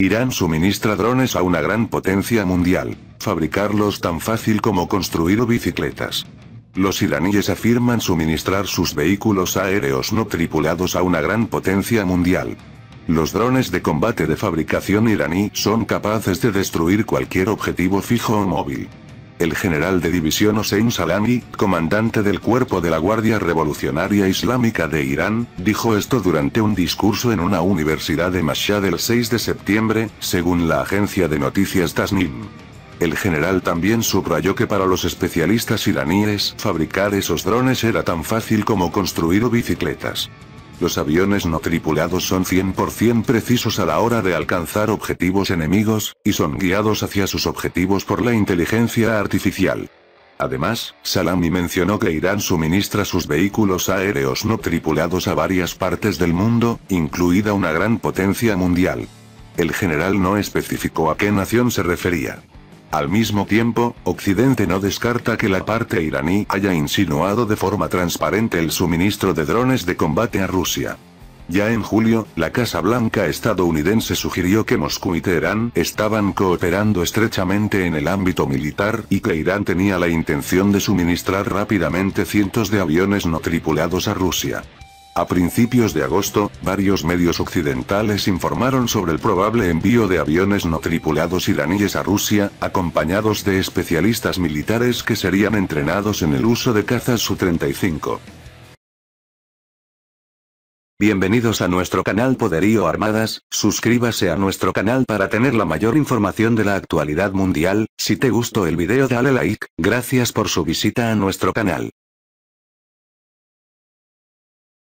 Irán suministra drones a una gran potencia mundial. Fabricarlos tan fácil como construir bicicletas. Los iraníes afirman suministrar sus vehículos aéreos no tripulados a una gran potencia mundial. Los drones de combate de fabricación iraní son capaces de destruir cualquier objetivo fijo o móvil el general de división Hossein Salami, comandante del cuerpo de la Guardia Revolucionaria Islámica de Irán, dijo esto durante un discurso en una universidad de Mashhad el 6 de septiembre, según la agencia de noticias Tasnim. El general también subrayó que para los especialistas iraníes fabricar esos drones era tan fácil como construir bicicletas. Los aviones no tripulados son 100% precisos a la hora de alcanzar objetivos enemigos, y son guiados hacia sus objetivos por la inteligencia artificial. Además, Salami mencionó que Irán suministra sus vehículos aéreos no tripulados a varias partes del mundo, incluida una gran potencia mundial. El general no especificó a qué nación se refería. Al mismo tiempo, Occidente no descarta que la parte iraní haya insinuado de forma transparente el suministro de drones de combate a Rusia. Ya en julio, la Casa Blanca estadounidense sugirió que Moscú y Teherán estaban cooperando estrechamente en el ámbito militar y que Irán tenía la intención de suministrar rápidamente cientos de aviones no tripulados a Rusia. A principios de agosto, varios medios occidentales informaron sobre el probable envío de aviones no tripulados iraníes a Rusia, acompañados de especialistas militares que serían entrenados en el uso de cazas Su-35. Bienvenidos a nuestro canal Poderío Armadas, suscríbase a nuestro canal para tener la mayor información de la actualidad mundial, si te gustó el video dale like, gracias por su visita a nuestro canal.